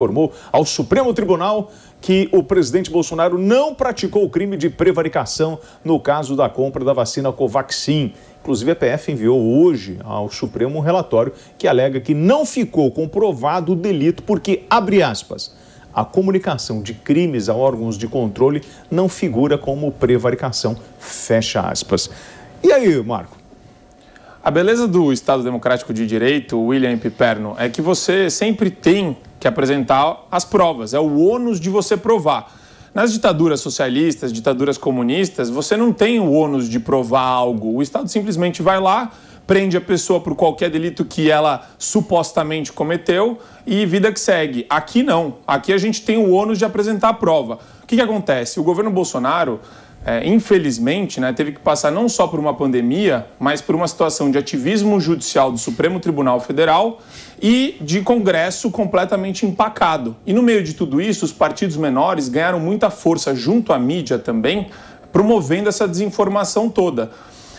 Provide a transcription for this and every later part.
informou ao Supremo Tribunal que o presidente Bolsonaro não praticou o crime de prevaricação no caso da compra da vacina Covaxin. Inclusive, a PF enviou hoje ao Supremo um relatório que alega que não ficou comprovado o delito porque, abre aspas, a comunicação de crimes a órgãos de controle não figura como prevaricação, fecha aspas. E aí, Marco? A beleza do Estado Democrático de Direito, William Piperno, é que você sempre tem que apresentar as provas, é o ônus de você provar. Nas ditaduras socialistas, ditaduras comunistas, você não tem o ônus de provar algo. O Estado simplesmente vai lá, prende a pessoa por qualquer delito que ela supostamente cometeu e vida que segue. Aqui não. Aqui a gente tem o ônus de apresentar a prova. O que, que acontece? O governo Bolsonaro é, infelizmente, né, teve que passar não só por uma pandemia, mas por uma situação de ativismo judicial do Supremo Tribunal Federal e de Congresso completamente empacado. E no meio de tudo isso, os partidos menores ganharam muita força junto à mídia também, promovendo essa desinformação toda.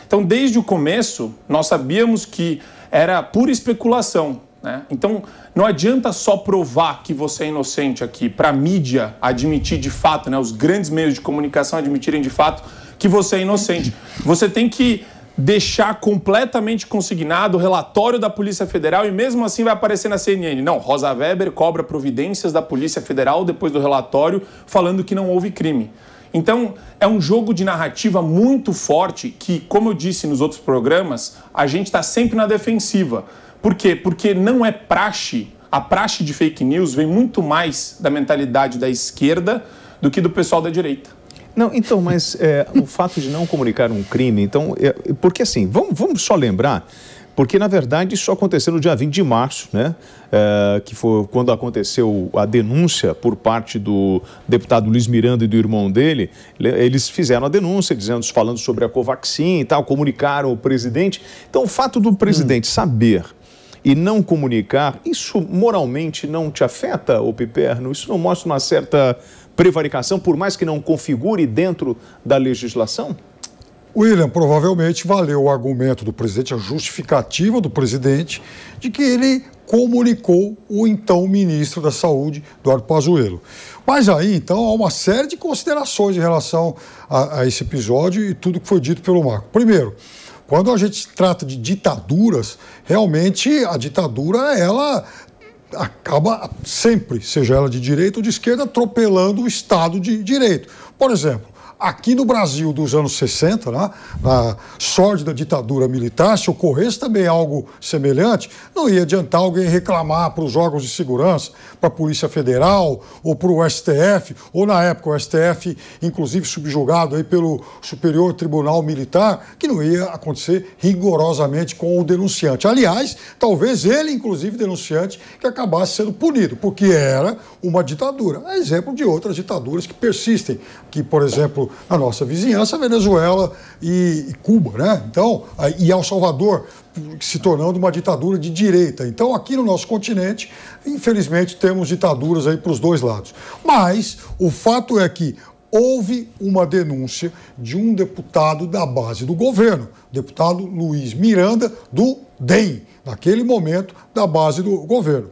Então, desde o começo, nós sabíamos que era pura especulação né? Então, não adianta só provar que você é inocente aqui, para a mídia admitir de fato, né, os grandes meios de comunicação admitirem de fato que você é inocente. Você tem que deixar completamente consignado o relatório da Polícia Federal e mesmo assim vai aparecer na CNN. Não, Rosa Weber cobra providências da Polícia Federal depois do relatório falando que não houve crime. Então, é um jogo de narrativa muito forte que, como eu disse nos outros programas, a gente está sempre na defensiva. Por quê? Porque não é praxe. A praxe de fake news vem muito mais da mentalidade da esquerda do que do pessoal da direita. Não, então, mas é, o fato de não comunicar um crime, então, é, porque assim, vamos, vamos só lembrar porque na verdade isso aconteceu no dia 20 de março, né? É, que foi quando aconteceu a denúncia por parte do deputado Luiz Miranda e do irmão dele. Eles fizeram a denúncia, dizendo, falando sobre a Covaxin e tal, comunicaram o presidente. Então, o fato do presidente hum. saber e não comunicar, isso moralmente não te afeta, o Piperno? Isso não mostra uma certa prevaricação, por mais que não configure dentro da legislação? William, provavelmente valeu o argumento do presidente, a justificativa do presidente, de que ele comunicou o então ministro da Saúde, Eduardo Pazuello. Mas aí, então, há uma série de considerações em relação a, a esse episódio e tudo que foi dito pelo Marco. Primeiro, quando a gente trata de ditaduras, realmente a ditadura ela acaba sempre, seja ela de direita ou de esquerda, atropelando o Estado de direito. Por exemplo, aqui no Brasil dos anos 60, né, na sórdida ditadura militar, se ocorresse também algo semelhante, não ia adiantar alguém reclamar para os órgãos de segurança, para a Polícia Federal ou para o STF, ou na época o STF, inclusive subjugado aí pelo Superior Tribunal Militar, que não ia acontecer rigorosamente com o denunciante. Aliás, talvez ele, inclusive, denunciante, que acabasse sendo punido, porque era uma ditadura. É exemplo de outras ditaduras que persistem, que, por exemplo, na nossa vizinhança, Venezuela e Cuba, né? Então, e El Salvador se tornando uma ditadura de direita. Então, aqui no nosso continente, infelizmente, temos ditaduras aí para os dois lados. Mas o fato é que houve uma denúncia de um deputado da base do governo, deputado Luiz Miranda, do DEM, naquele momento da base do governo.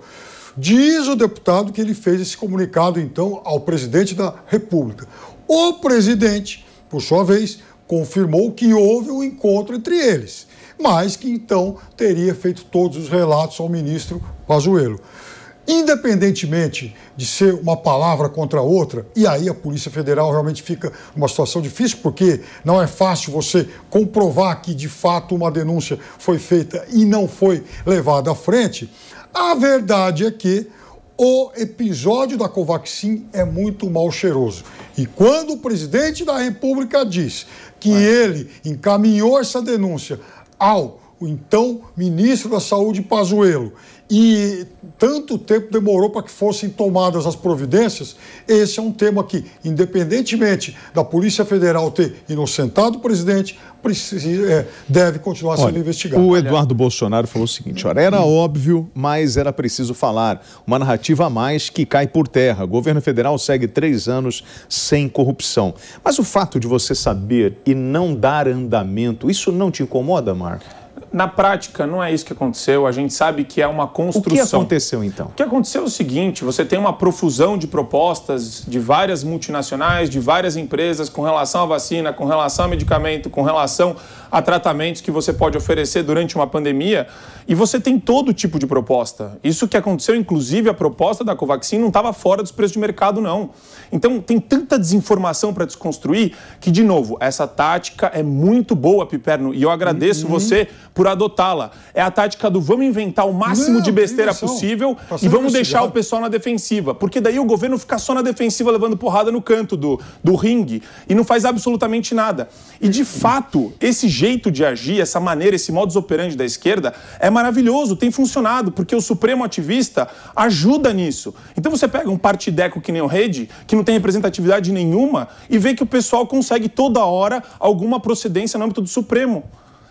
Diz o deputado que ele fez esse comunicado, então, ao presidente da República. O presidente, por sua vez, confirmou que houve um encontro entre eles, mas que então teria feito todos os relatos ao ministro Pazuello independentemente de ser uma palavra contra outra, e aí a Polícia Federal realmente fica numa situação difícil, porque não é fácil você comprovar que de fato uma denúncia foi feita e não foi levada à frente. A verdade é que o episódio da Covaxin é muito mal cheiroso. E quando o presidente da República diz que ele encaminhou essa denúncia ao o então ministro da Saúde Pazuello, e tanto tempo demorou para que fossem tomadas as providências, esse é um tema que, independentemente da Polícia Federal ter inocentado o presidente, precisa, é, deve continuar olha, sendo investigado. O Eduardo Bolsonaro falou o seguinte: olha, era óbvio, mas era preciso falar. Uma narrativa a mais que cai por terra. O governo federal segue três anos sem corrupção. Mas o fato de você saber e não dar andamento, isso não te incomoda, Marco? Na prática, não é isso que aconteceu. A gente sabe que é uma construção. O que aconteceu então? O que aconteceu é o seguinte: você tem uma profusão de propostas de várias multinacionais, de várias empresas com relação à vacina, com relação ao medicamento, com relação a tratamentos que você pode oferecer durante uma pandemia. E você tem todo tipo de proposta. Isso que aconteceu, inclusive, a proposta da Covaxin não estava fora dos preços de mercado, não. Então, tem tanta desinformação para desconstruir que, de novo, essa tática é muito boa, Piperno. E eu agradeço uhum. você por por adotá-la. É a tática do vamos inventar o máximo não, de besteira possível e vamos deixar o pessoal na defensiva. Porque daí o governo fica só na defensiva levando porrada no canto do, do ringue e não faz absolutamente nada. E de fato, esse jeito de agir, essa maneira, esse modus operandi da esquerda é maravilhoso, tem funcionado, porque o Supremo Ativista ajuda nisso. Então você pega um partideco que nem o Rede, que não tem representatividade nenhuma, e vê que o pessoal consegue toda hora alguma procedência no âmbito do Supremo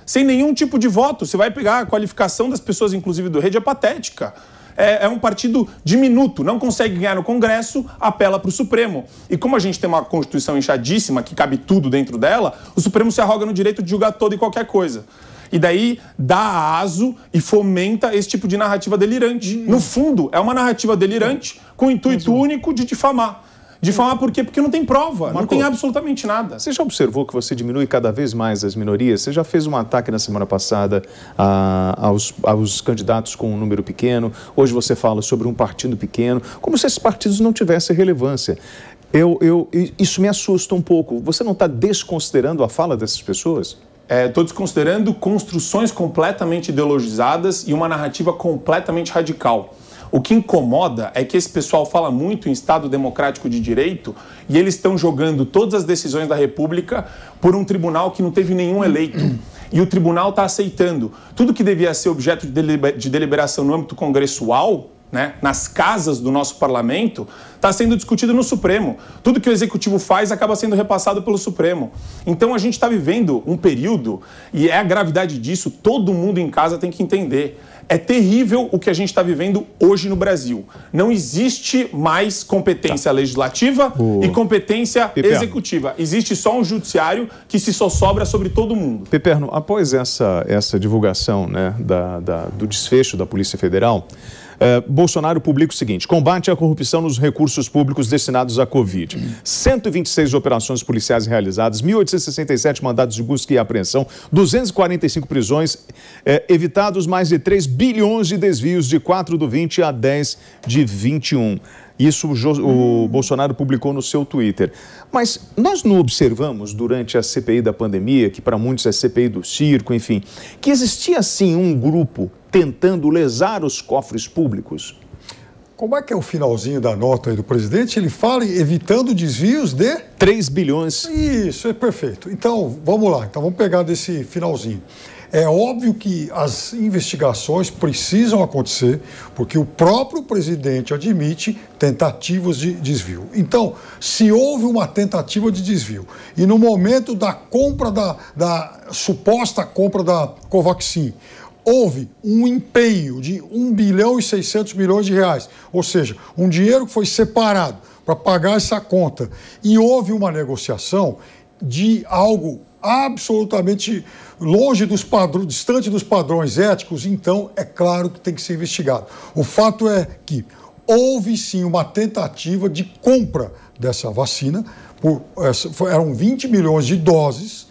sem nenhum tipo de voto. Você vai pegar a qualificação das pessoas, inclusive do rede, é patética. É, é um partido diminuto, não consegue ganhar no Congresso, apela para o Supremo. E como a gente tem uma Constituição inchadíssima, que cabe tudo dentro dela, o Supremo se arroga no direito de julgar toda e qualquer coisa. E daí dá aso e fomenta esse tipo de narrativa delirante. Hum. No fundo, é uma narrativa delirante com o intuito uhum. único de difamar. Difamar por quê? Porque não tem prova, Marco, não tem absolutamente nada. Você já observou que você diminui cada vez mais as minorias? Você já fez um ataque na semana passada a, ah, aos, aos candidatos com um número pequeno, hoje você fala sobre um partido pequeno, como se esses partidos não tivessem relevância. Eu, eu, isso me assusta um pouco. Você não está desconsiderando a fala dessas pessoas? Estou é, desconsiderando construções completamente ideologizadas e uma narrativa completamente radical. O que incomoda é que esse pessoal fala muito em Estado democrático de direito e eles estão jogando todas as decisões da República por um tribunal que não teve nenhum eleito. E o tribunal está aceitando. Tudo que devia ser objeto de deliberação no âmbito congressual, né, nas casas do nosso parlamento, está sendo discutido no Supremo. Tudo que o Executivo faz acaba sendo repassado pelo Supremo. Então a gente está vivendo um período, e é a gravidade disso, todo mundo em casa tem que entender. É terrível o que a gente está vivendo hoje no Brasil. Não existe mais competência tá. legislativa e competência Piperno. executiva. Existe só um judiciário que se só sobra sobre todo mundo. Peperno, após essa, essa divulgação né, da, da do desfecho da Polícia Federal, é, Bolsonaro publica o seguinte: combate à corrupção nos recursos públicos destinados à Covid. 126 operações policiais realizadas, 1.867 mandados de busca e apreensão, 245 prisões, eh, evitados mais de 3 bilhões de desvios de 4 do 20 a 10 de 21. Isso o, o Bolsonaro publicou no seu Twitter. Mas nós não observamos durante a CPI da pandemia, que para muitos é CPI do circo, enfim, que existia sim um grupo tentando lesar os cofres públicos. Como é que é o finalzinho da nota aí do presidente? Ele fala evitando desvios de 3 bilhões. Isso, é perfeito. Então, vamos lá. Então, vamos pegar desse finalzinho. É óbvio que as investigações precisam acontecer, porque o próprio presidente admite tentativas de desvio. Então, se houve uma tentativa de desvio e no momento da compra da, da suposta compra da Covaxin, houve um empenho de 1 bilhão e 600 milhões de reais, ou seja, um dinheiro que foi separado para pagar essa conta. E houve uma negociação de algo absolutamente longe dos padrões, distante dos padrões éticos, então é claro que tem que ser investigado. O fato é que houve sim uma tentativa de compra dessa vacina, por, eram 20 milhões de doses,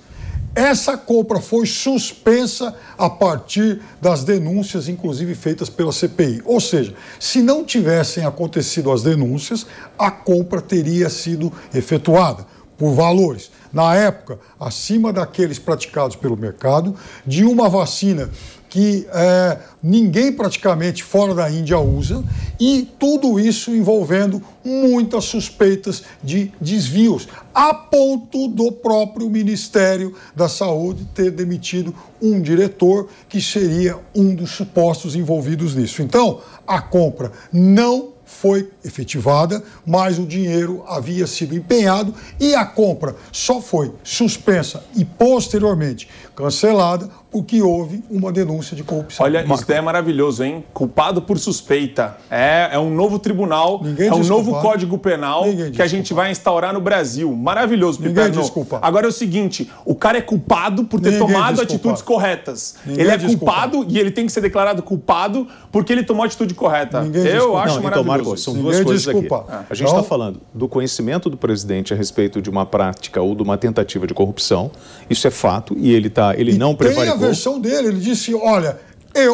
essa compra foi suspensa a partir das denúncias, inclusive feitas pela CPI. Ou seja, se não tivessem acontecido as denúncias, a compra teria sido efetuada por valores, na época, acima daqueles praticados pelo mercado, de uma vacina que é, ninguém praticamente fora da Índia usa, e tudo isso envolvendo muitas suspeitas de desvios, a ponto do próprio Ministério da Saúde ter demitido um diretor que seria um dos supostos envolvidos nisso. Então, a compra não foi efetivada, mas o dinheiro havia sido empenhado e a compra só foi suspensa e posteriormente cancelada o que houve uma denúncia de corrupção. Olha, Marco. isso é maravilhoso, hein? Culpado por suspeita. É, é um novo tribunal, Ninguém é um novo culpado. código penal Ninguém que a gente vai instaurar no Brasil. Maravilhoso, Piperno. desculpa. Agora é o seguinte, o cara é culpado por ter Ninguém tomado atitudes corretas. Ninguém ele é culpado e ele tem que ser declarado culpado porque ele tomou atitude correta. Ninguém Eu desculpa. acho Não, então, maravilhoso. Então, são duas coisas desculpa. aqui. A gente está então... Tá falando do conhecimento do presidente a respeito de uma prática ou de uma tentativa de corrupção. Isso é fato e ele, tá, ele e não prevaricou versão dele, ele disse: olha, eu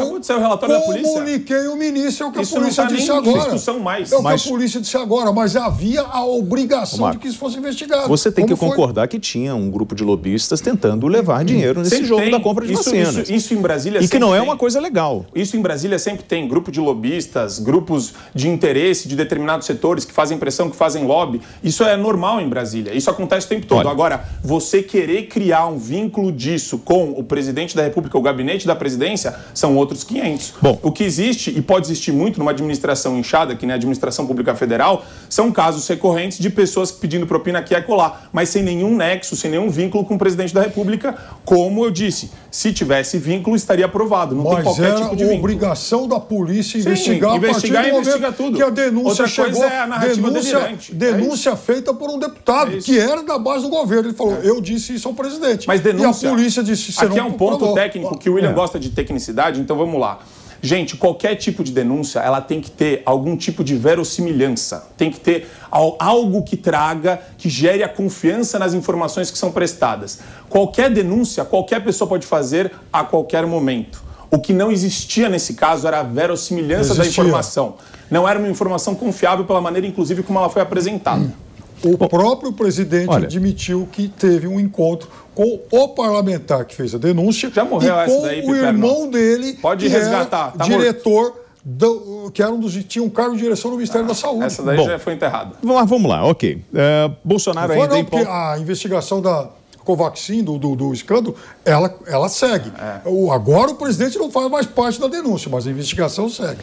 comuniquei o ministro, é o que isso a polícia tá disse agora. Discussão mais. É o mas... que a polícia disse agora, mas havia a obrigação Marco, de que isso fosse investigado. Você tem que foi? concordar que tinha um grupo de lobistas tentando levar dinheiro nesse sempre jogo tem. da compra de isso, vacinas. Isso, isso em Brasília E que não é uma coisa legal. Isso em Brasília sempre tem. Grupo de lobistas, grupos de interesse de determinados setores que fazem pressão, que fazem lobby. Isso é normal em Brasília. Isso acontece o tempo todo. Olha. Agora, você querer criar um vínculo disso com o presidente da República, o gabinete da presidência, são são outros 500. Bom. O que existe, e pode existir muito numa administração inchada, que nem a administração pública federal, são casos recorrentes de pessoas pedindo propina aqui e acolá, mas sem nenhum nexo, sem nenhum vínculo com o presidente da República, como eu disse. Se tivesse vínculo, estaria aprovado. Não mas tem qualquer tipo de vínculo. obrigação da polícia investigar, Sim, investigar a partir investiga tudo. que a denúncia Outra chegou. É a narrativa denúncia, é denúncia é feita por um deputado, é que era da base do governo. Ele falou, é. eu disse isso ao presidente. Mas denúncia... E a polícia disse... Aqui não é um ponto técnico que o William é. gosta de tecnicidade, então vamos lá. Gente, qualquer tipo de denúncia, ela tem que ter algum tipo de verossimilhança, tem que ter algo que traga, que gere a confiança nas informações que são prestadas. Qualquer denúncia, qualquer pessoa pode fazer a qualquer momento. O que não existia nesse caso era a verossimilhança da informação. Não era uma informação confiável pela maneira, inclusive, como ela foi apresentada. Hum. O Bom, próprio presidente olha, admitiu que teve um encontro com o parlamentar que fez a denúncia já morreu e com daí, o irmão não. dele, Pode que é resgatar, tá diretor Do, que era um dos, tinha um cargo de direção do Ministério ah, da Saúde. Essa daí Bom, já foi enterrada. Vamos lá, vamos lá, ok. Uh, Bolsonaro ainda... Não, em... A investigação da Covaxin, do, do, do escândalo, ela, ela segue. É. O, agora o presidente não faz mais parte da denúncia, mas a investigação segue.